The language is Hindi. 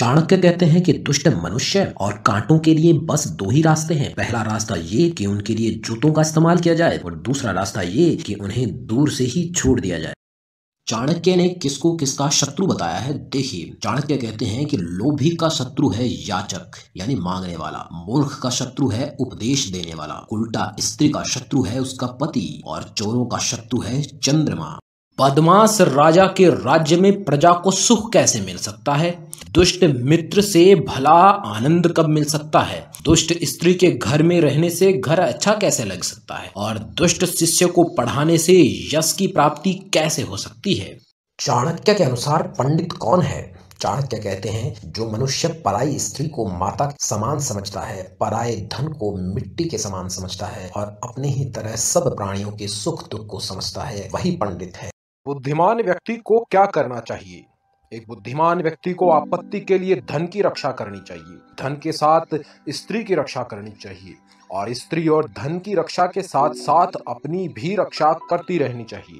चाणक्य कहते हैं कि दुष्ट मनुष्य और कांटों के लिए बस दो ही रास्ते हैं पहला रास्ता ये कि उनके लिए जूतों का इस्तेमाल किया जाए और दूसरा रास्ता ये कि उन्हें दूर से ही छोड़ दिया जाए चाणक्य ने किसको किसका शत्रु बताया है देखिए चाणक्य कहते हैं कि लोभी का शत्रु है याचक यानी मांगने वाला मूर्ख का शत्रु है उपदेश देने वाला उल्टा स्त्री का शत्रु है उसका पति और चोरों का शत्रु है चंद्रमा बदमाश राजा के राज्य में प्रजा को सुख कैसे मिल सकता है दुष्ट मित्र से भला आनंद कब मिल सकता है दुष्ट स्त्री के घर में रहने से घर अच्छा कैसे लग सकता है और दुष्ट शिष्य को पढ़ाने से यश की प्राप्ति कैसे हो सकती है चाणक्य के अनुसार पंडित कौन है चाणक्य कहते हैं जो मनुष्य पराई स्त्री को माता के समान समझता है पराए धन को मिट्टी के समान समझता है और अपने ही तरह सब प्राणियों के सुख दुख को समझता है वही पंडित है बुद्धिमान व्यक्ति को क्या करना चाहिए एक बुद्धिमान व्यक्ति को आपत्ति के लिए धन की रक्षा करनी चाहिए धन के साथ स्त्री की रक्षा करनी चाहिए और स्त्री और धन की रक्षा के साथ साथ अपनी भी रक्षा करती रहनी चाहिए